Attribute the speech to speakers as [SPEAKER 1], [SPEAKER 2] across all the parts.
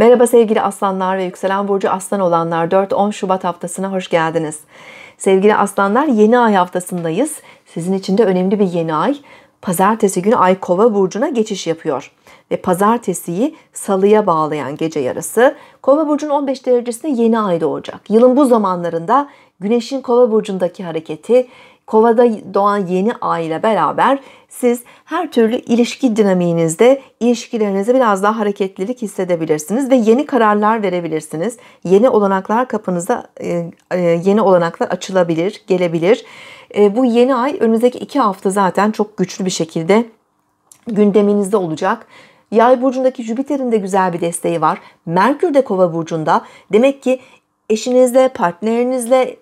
[SPEAKER 1] Merhaba sevgili aslanlar ve yükselen burcu aslan olanlar 4-10 Şubat haftasına hoş geldiniz. Sevgili aslanlar yeni ay haftasındayız. Sizin için de önemli bir yeni ay. Pazartesi günü ay kova burcuna geçiş yapıyor. Ve pazartesiyi salıya bağlayan gece yarısı kova burcunun 15 derecesinde yeni ay doğacak. Yılın bu zamanlarında güneşin kova burcundaki hareketi Kovada doğan yeni ay ile beraber siz her türlü ilişki dinamiğinizde ilişkilerinizde biraz daha hareketlilik hissedebilirsiniz ve yeni kararlar verebilirsiniz. Yeni olanaklar kapınıza e, e, yeni olanaklar açılabilir, gelebilir. E, bu yeni ay önümüzdeki iki hafta zaten çok güçlü bir şekilde gündeminizde olacak. Yay burcundaki Jüpiter'in de güzel bir desteği var. Merkür de Kova burcunda. Demek ki eşinizle, partnerinizle,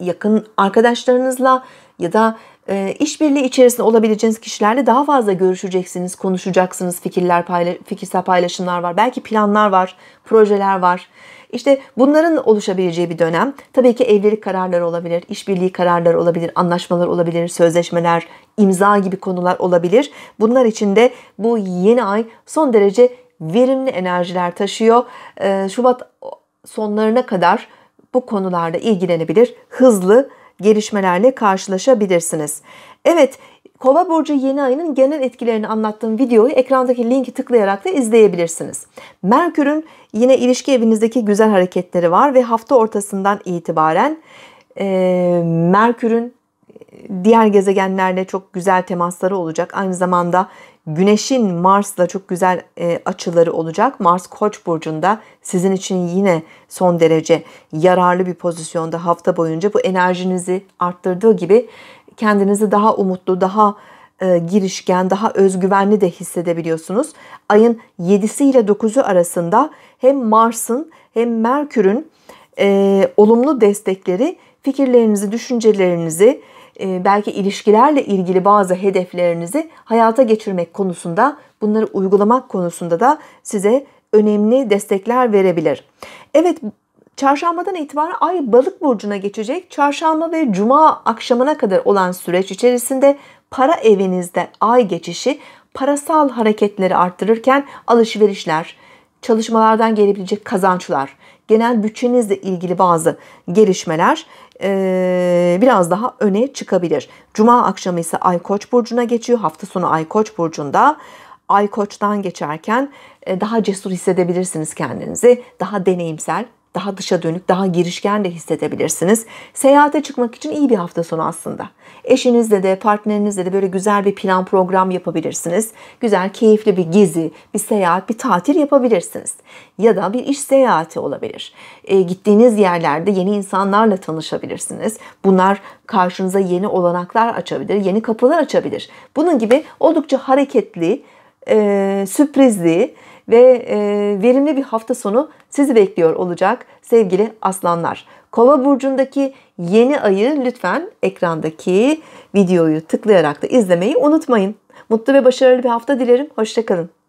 [SPEAKER 1] yakın arkadaşlarınızla ya da e, işbirliği içerisinde olabileceğiniz kişilerle daha fazla görüşeceksiniz, konuşacaksınız, fikirler payla fikirsel paylaşımlar var, belki planlar var, projeler var. İşte bunların oluşabileceği bir dönem. Tabii ki evlilik kararları olabilir, işbirliği kararları olabilir, anlaşmalar olabilir, sözleşmeler, imza gibi konular olabilir. Bunlar için de bu yeni ay son derece verimli enerjiler taşıyor. E, Şubat sonlarına kadar bu konularda ilgilenebilir, hızlı gelişmelerle karşılaşabilirsiniz. Evet, Kova burcu yeni ayının genel etkilerini anlattığım videoyu ekrandaki linki tıklayarak da izleyebilirsiniz. Merkür'ün yine ilişki evinizdeki güzel hareketleri var ve hafta ortasından itibaren e, Merkür'ün diğer gezegenlerle çok güzel temasları olacak. Aynı zamanda Güneş'in Mars'la çok güzel e, açıları olacak. Mars Koç burcunda sizin için yine son derece yararlı bir pozisyonda hafta boyunca bu enerjinizi arttırdığı gibi kendinizi daha umutlu, daha e, girişken, daha özgüvenli de hissedebiliyorsunuz. Ayın 7'si ile 9'u arasında hem Mars'ın hem Merkür'ün e, olumlu destekleri fikirlerinizi, düşüncelerinizi, ee, belki ilişkilerle ilgili bazı hedeflerinizi hayata geçirmek konusunda, bunları uygulamak konusunda da size önemli destekler verebilir. Evet, çarşambadan itibaren ay balık burcuna geçecek. Çarşamba ve cuma akşamına kadar olan süreç içerisinde para evinizde ay geçişi parasal hareketleri arttırırken alışverişler, çalışmalardan gelebilecek kazançlar, genel bütçenizle ilgili bazı gelişmeler biraz daha öne çıkabilir. Cuma akşamı ise Ay Koç burcuna geçiyor. Hafta sonu Ay Koç burcunda. Ay Koç'tan geçerken daha cesur hissedebilirsiniz kendinizi. Daha deneyimsel, daha dışa dönük, daha girişken de hissedebilirsiniz. Seyahate çıkmak için iyi bir hafta sonu aslında. Eşinizle de, partnerinizle de böyle güzel bir plan program yapabilirsiniz. Güzel, keyifli bir gezi, bir seyahat, bir tatil yapabilirsiniz. Ya da bir iş seyahati olabilir. E, gittiğiniz yerlerde yeni insanlarla tanışabilirsiniz. Bunlar karşınıza yeni olanaklar açabilir, yeni kapılar açabilir. Bunun gibi oldukça hareketli, e, sürprizli, ve e, verimli bir hafta sonu sizi bekliyor olacak sevgili aslanlar. Kova burcundaki yeni ayı lütfen ekrandaki videoyu tıklayarak da izlemeyi unutmayın. Mutlu ve başarılı bir hafta dilerim. Hoşçakalın.